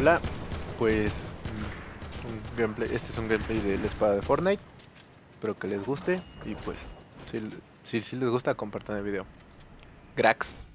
Hola, pues un este es un gameplay de la espada de Fortnite. Espero que les guste y pues si, si les gusta compartan el video. Grax.